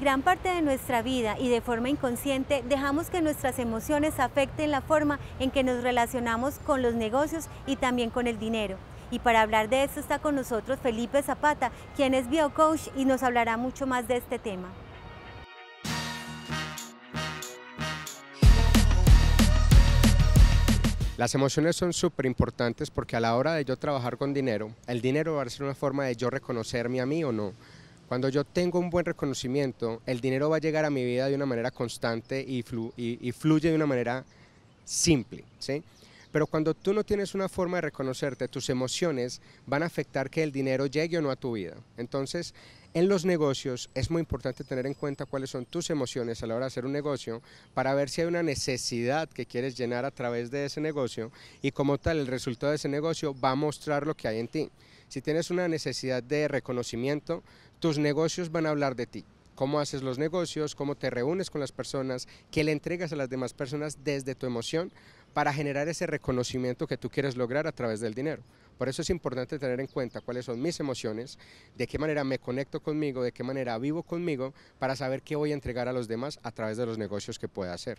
Gran parte de nuestra vida y de forma inconsciente dejamos que nuestras emociones afecten la forma en que nos relacionamos con los negocios y también con el dinero. Y para hablar de esto está con nosotros Felipe Zapata, quien es biocoach y nos hablará mucho más de este tema. Las emociones son súper importantes porque a la hora de yo trabajar con dinero, el dinero va a ser una forma de yo reconocerme a mí o no. Cuando yo tengo un buen reconocimiento, el dinero va a llegar a mi vida de una manera constante y, fluye de una manera simple, ¿sí? Pero cuando tú no tienes una forma de reconocerte, tus emociones van a afectar que el dinero llegue o no a tu vida. Entonces, en los negocios es muy importante tener en cuenta cuáles son tus emociones a la hora de hacer un negocio para ver si hay una necesidad que quieres llenar a través de ese negocio y como tal el resultado de ese negocio va a mostrar lo que hay en ti. Si tienes una necesidad de reconocimiento, tus negocios van a hablar de ti cómo haces los negocios, cómo te reúnes con las personas, qué le entregas a las demás personas desde tu emoción para generar ese reconocimiento que tú quieres lograr a través del dinero. Por eso es importante tener en cuenta cuáles son mis emociones, de qué manera me conecto conmigo, de qué manera vivo conmigo, para saber qué voy a entregar a los demás a través de los negocios que pueda hacer.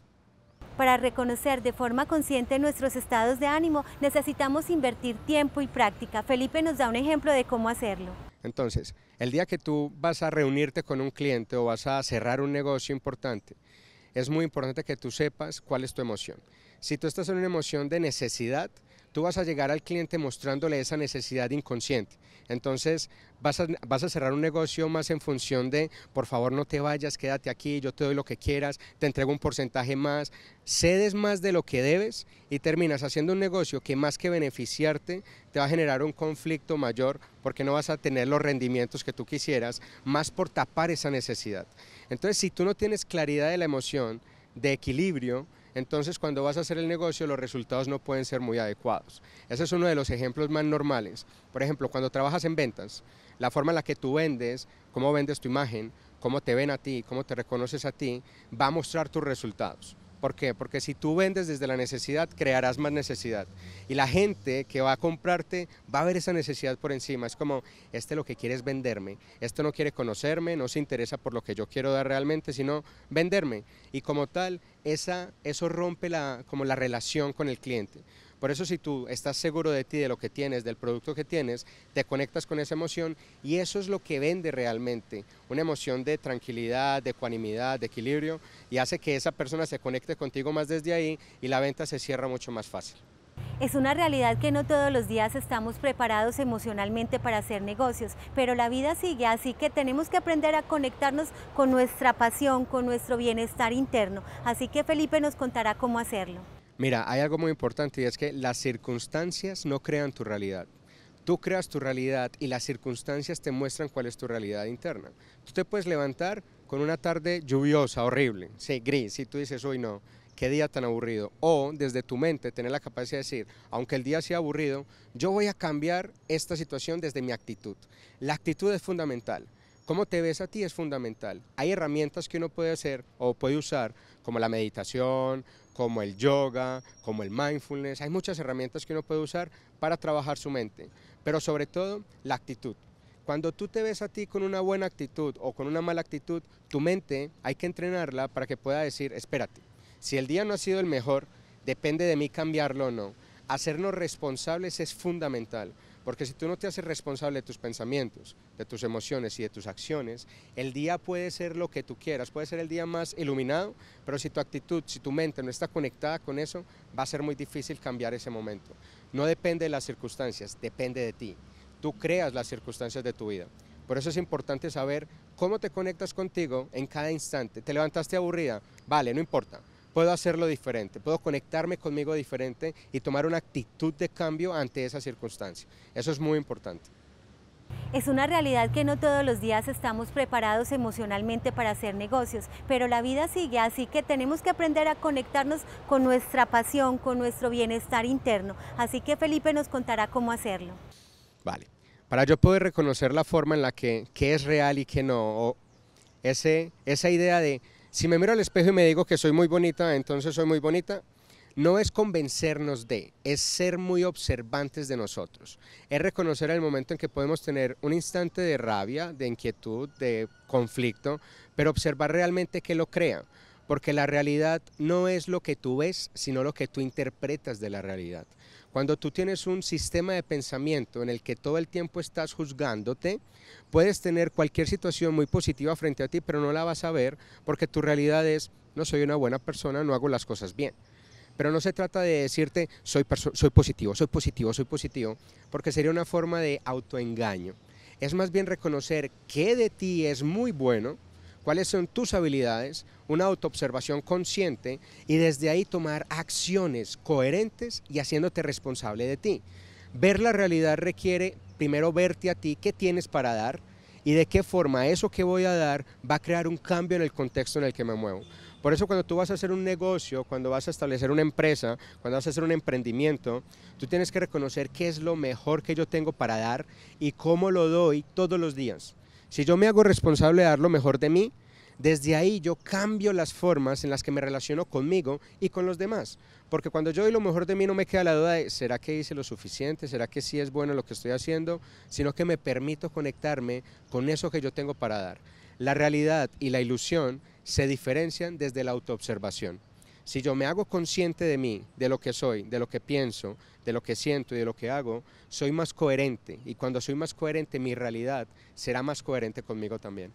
Para reconocer de forma consciente nuestros estados de ánimo necesitamos invertir tiempo y práctica. Felipe nos da un ejemplo de cómo hacerlo. Entonces, el día que tú vas a reunirte con un cliente o vas a cerrar un negocio importante, es muy importante que tú sepas cuál es tu emoción. Si tú estás en una emoción de necesidad, tú vas a llegar al cliente mostrándole esa necesidad inconsciente. Entonces vas a, cerrar un negocio más en función de, por favor no te vayas, quédate aquí, yo te doy lo que quieras, te entrego un porcentaje más, cedes más de lo que debes y terminas haciendo un negocio que más que beneficiarte te va a generar un conflicto mayor porque no vas a tener los rendimientos que tú quisieras, más por tapar esa necesidad. Entonces si tú no tienes claridad de la emoción, de equilibrio, entonces, cuando vas a hacer el negocio, los resultados no pueden ser muy adecuados. Ese es uno de los ejemplos más normales. Por ejemplo, cuando trabajas en ventas, la forma en la que tú vendes, cómo vendes tu imagen, cómo te ven a ti, cómo te reconoces a ti, va a mostrar tus resultados. ¿Por qué? Porque si tú vendes desde la necesidad, crearás más necesidad. Y la gente que va a comprarte va a ver esa necesidad por encima. Es como, este lo que quiere es venderme, esto no quiere conocerme, no se interesa por lo que yo quiero dar realmente, sino venderme. Y como tal, esa, eso rompe como la relación con el cliente. Por eso si tú estás seguro de ti, de lo que tienes, del producto que tienes, te conectas con esa emoción y eso es lo que vende realmente, una emoción de tranquilidad, de ecuanimidad, de equilibrio y hace que esa persona se conecte contigo más desde ahí y la venta se cierra mucho más fácil. Es una realidad que no todos los días estamos preparados emocionalmente para hacer negocios, pero la vida sigue, así que tenemos que aprender a conectarnos con nuestra pasión, con nuestro bienestar interno. Así que Felipe nos contará cómo hacerlo. Mira, hay algo muy importante y es que las circunstancias no crean tu realidad. Tú creas tu realidad y las circunstancias te muestran cuál es tu realidad interna. Tú te puedes levantar con una tarde lluviosa, horrible, sí, gris, y tú dices, hoy no, qué día tan aburrido. O desde tu mente tener la capacidad de decir, aunque el día sea aburrido, yo voy a cambiar esta situación desde mi actitud. La actitud es fundamental cómo te ves a ti es fundamental. Hay herramientas que uno puede hacer o puede usar, como la meditación, como el yoga, como el mindfulness. Hay muchas herramientas que uno puede usar para trabajar su mente, pero sobre todo la actitud. Cuando tú te ves a ti con una buena actitud o con una mala actitud, tu mente hay que entrenarla para que pueda decir, espérate, si el día no ha sido el mejor, depende de mí cambiarlo o no. Hacernos responsables es fundamental. Porque si tú no te haces responsable de tus pensamientos, de tus emociones y de tus acciones, el día puede ser lo que tú quieras, puede ser el día más iluminado, pero si tu actitud, si tu mente no está conectada con eso, va a ser muy difícil cambiar ese momento. No depende de las circunstancias, depende de ti. Tú creas las circunstancias de tu vida. Por eso es importante saber cómo te conectas contigo en cada instante. ¿Te levantaste aburrida? Vale, no importa puedo hacerlo diferente, puedo conectarme conmigo diferente y tomar una actitud de cambio ante esa circunstancia. Eso es muy importante. Es una realidad que no todos los días estamos preparados emocionalmente para hacer negocios, pero la vida sigue, así que tenemos que aprender a conectarnos con nuestra pasión, con nuestro bienestar interno. Así que Felipe nos contará cómo hacerlo. Vale, para yo poder reconocer la forma en la que qué es real y qué no, ese, esa idea de si me miro al espejo y me digo que soy muy bonita, entonces soy muy bonita, no es convencernos de, es ser muy observantes de nosotros, es reconocer el momento en que podemos tener un instante de rabia, de inquietud, de conflicto, pero observar realmente que lo crea, porque la realidad no es lo que tú ves, sino lo que tú interpretas de la realidad. Cuando tú tienes un sistema de pensamiento en el que todo el tiempo estás juzgándote, puedes tener cualquier situación muy positiva frente a ti, pero no la vas a ver porque tu realidad es, no soy una buena persona, no hago las cosas bien. Pero no se trata de decirte, soy, soy positivo, soy positivo, soy positivo, porque sería una forma de autoengaño. Es más bien reconocer qué de ti es muy bueno, cuáles son tus habilidades, una autoobservación consciente y desde ahí tomar acciones coherentes y haciéndote responsable de ti. Ver la realidad requiere primero verte a ti, qué tienes para dar y de qué forma eso que voy a dar va a crear un cambio en el contexto en el que me muevo. Por eso cuando tú vas a hacer un negocio, cuando vas a establecer una empresa, cuando vas a hacer un emprendimiento, tú tienes que reconocer qué es lo mejor que yo tengo para dar y cómo lo doy todos los días. Si yo me hago responsable de dar lo mejor de mí, desde ahí yo cambio las formas en las que me relaciono conmigo y con los demás. Porque cuando yo doy lo mejor de mí no me queda la duda de, ¿será que hice lo suficiente? ¿Será que sí es bueno lo que estoy haciendo? Sino que me permito conectarme con eso que yo tengo para dar. La realidad y la ilusión se diferencian desde la autoobservación. Si yo me hago consciente de mí, de lo que soy, de lo que pienso, de lo que siento y de lo que hago, soy más coherente. Y cuando soy más coherente, mi realidad será más coherente conmigo también.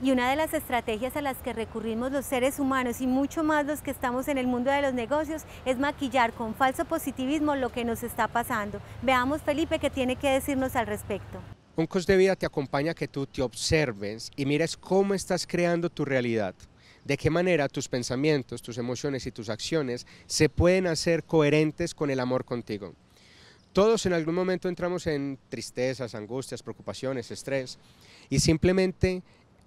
Y una de las estrategias a las que recurrimos los seres humanos y mucho más los que estamos en el mundo de los negocios es maquillar con falso positivismo lo que nos está pasando. Veamos, Felipe, qué tiene que decirnos al respecto. Un coach de vida te acompaña que tú te observes y mires cómo estás creando tu realidad de qué manera tus pensamientos, tus emociones y tus acciones se pueden hacer coherentes con el amor contigo. Todos en algún momento entramos en tristezas, angustias, preocupaciones, estrés y simplemente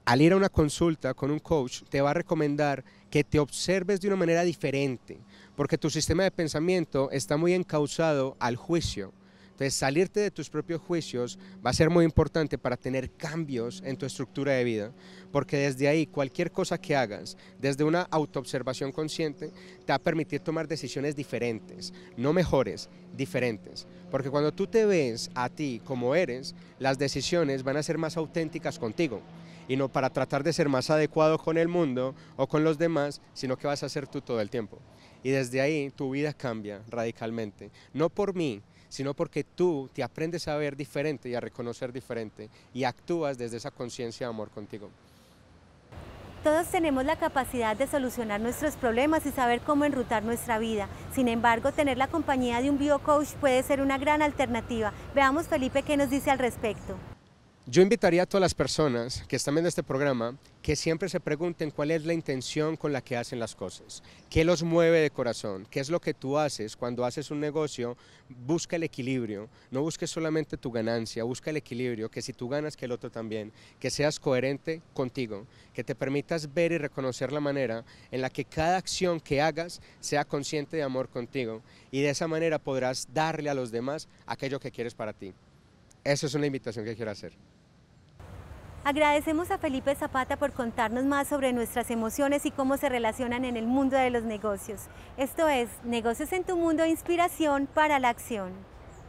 al ir a una consulta con un coach te va a recomendar que te observes de una manera diferente porque tu sistema de pensamiento está muy encausado al juicio salirte de tus propios juicios va a ser muy importante para tener cambios en tu estructura de vida, porque desde ahí cualquier cosa que hagas, desde una autoobservación consciente, te va a permitir tomar decisiones diferentes, no mejores, diferentes. Porque cuando tú te ves a ti como eres, las decisiones van a ser más auténticas contigo y no para tratar de ser más adecuado con el mundo o con los demás, sino que vas a ser tú todo el tiempo. Y desde ahí tu vida cambia radicalmente. No por mí, sino porque tú te aprendes a ver diferente y a reconocer diferente y actúas desde esa conciencia de amor contigo. Todos tenemos la capacidad de solucionar nuestros problemas y saber cómo enrutar nuestra vida. Sin embargo, tener la compañía de un biocoach puede ser una gran alternativa. Veamos Felipe qué nos dice al respecto. Yo invitaría a todas las personas que están viendo este programa que siempre se pregunten cuál es la intención con la que hacen las cosas, qué los mueve de corazón, qué es lo que tú haces cuando haces un negocio, busca el equilibrio, no busques solamente tu ganancia, busca el equilibrio, que si tú ganas, que el otro también, que seas coherente contigo, que te permitas ver y reconocer la manera en la que cada acción que hagas sea consciente de amor contigo y de esa manera podrás darle a los demás aquello que quieres para ti. Esa es una invitación que quiero hacer. Agradecemos a Felipe Zapata por contarnos más sobre nuestras emociones y cómo se relacionan en el mundo de los negocios. Esto es Negocios en tu Mundo, Inspiración para la Acción.